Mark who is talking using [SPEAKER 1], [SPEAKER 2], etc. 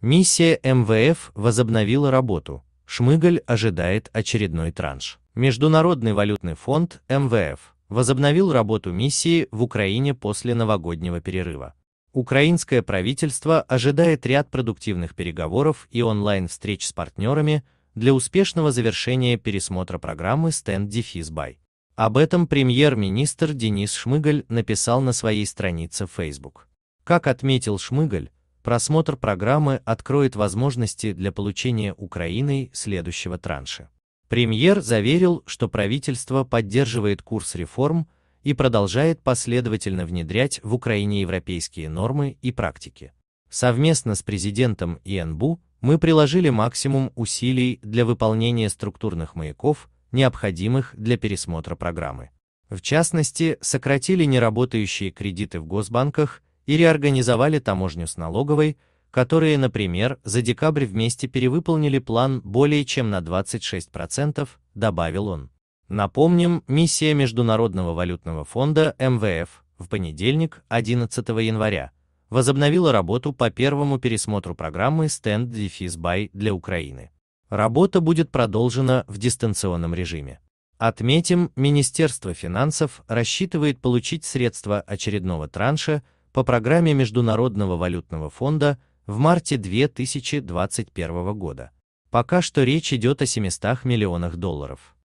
[SPEAKER 1] Миссия МВФ возобновила работу. Шмыгаль ожидает очередной транш. Международный валютный фонд МВФ возобновил работу миссии в Украине после новогоднего перерыва. Украинское правительство ожидает ряд продуктивных переговоров и онлайн-встреч с партнерами для успешного завершения пересмотра программы Stand Defis Buy. Об этом премьер-министр Денис Шмыгаль написал на своей странице Facebook. Как отметил Шмыгаль, Просмотр программы откроет возможности для получения Украиной следующего транша. Премьер заверил, что правительство поддерживает курс реформ и продолжает последовательно внедрять в Украине европейские нормы и практики. Совместно с президентом и НБУ мы приложили максимум усилий для выполнения структурных маяков, необходимых для пересмотра программы. В частности, сократили неработающие кредиты в госбанках – и реорганизовали таможню с налоговой, которые, например, за декабрь вместе перевыполнили план более чем на 26%, добавил он. Напомним, миссия Международного валютного фонда МВФ в понедельник, 11 января, возобновила работу по первому пересмотру программы Stand Defis Buy для Украины. Работа будет продолжена в дистанционном режиме. Отметим, Министерство финансов рассчитывает получить средства очередного транша – по программе Международного валютного фонда в марте 2021 года. Пока что речь идет о 700 миллионах долларов.